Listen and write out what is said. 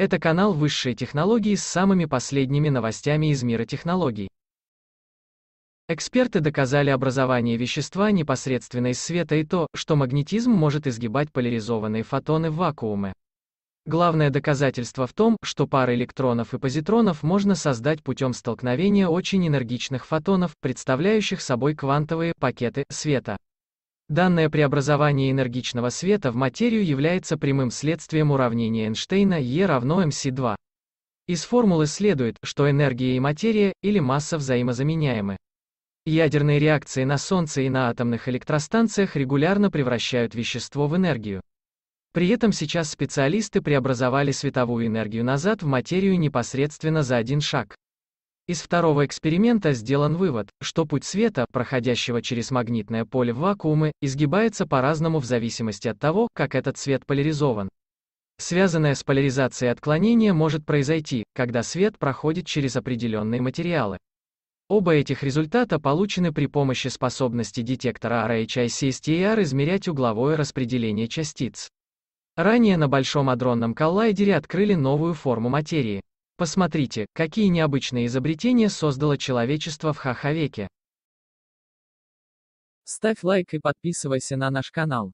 Это канал высшей технологии с самыми последними новостями из мира технологий. Эксперты доказали образование вещества непосредственно из света и то, что магнетизм может изгибать поляризованные фотоны в вакууме. Главное доказательство в том, что пары электронов и позитронов можно создать путем столкновения очень энергичных фотонов, представляющих собой квантовые пакеты света. Данное преобразование энергичного света в материю является прямым следствием уравнения Эйнштейна E равно mc2. Из формулы следует, что энергия и материя, или масса взаимозаменяемы. Ядерные реакции на Солнце и на атомных электростанциях регулярно превращают вещество в энергию. При этом сейчас специалисты преобразовали световую энергию назад в материю непосредственно за один шаг. Из второго эксперимента сделан вывод, что путь света, проходящего через магнитное поле в вакууме, изгибается по-разному в зависимости от того, как этот свет поляризован. Связанное с поляризацией отклонение может произойти, когда свет проходит через определенные материалы. Оба этих результата получены при помощи способности детектора RHICSTR измерять угловое распределение частиц. Ранее на Большом адронном коллайдере открыли новую форму материи. Посмотрите, какие необычные изобретения создало человечество в Хахавеке. Ставь лайк и подписывайся на наш канал.